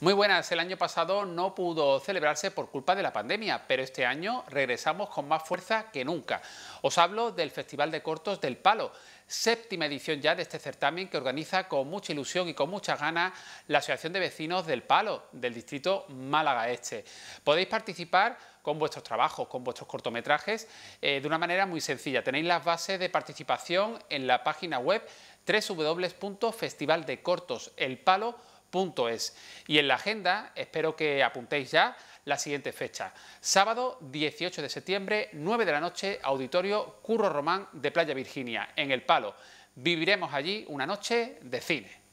Muy buenas, el año pasado no pudo celebrarse por culpa de la pandemia, pero este año regresamos con más fuerza que nunca. Os hablo del Festival de Cortos del Palo, séptima edición ya de este certamen que organiza con mucha ilusión y con muchas ganas la Asociación de Vecinos del Palo del distrito Málaga Este. Podéis participar con vuestros trabajos, con vuestros cortometrajes, eh, de una manera muy sencilla. Tenéis las bases de participación en la página web www.festivaldecortoselpalo.com y en la agenda espero que apuntéis ya la siguiente fecha. Sábado 18 de septiembre, 9 de la noche, Auditorio Curro Román de Playa Virginia, en El Palo. Viviremos allí una noche de cine.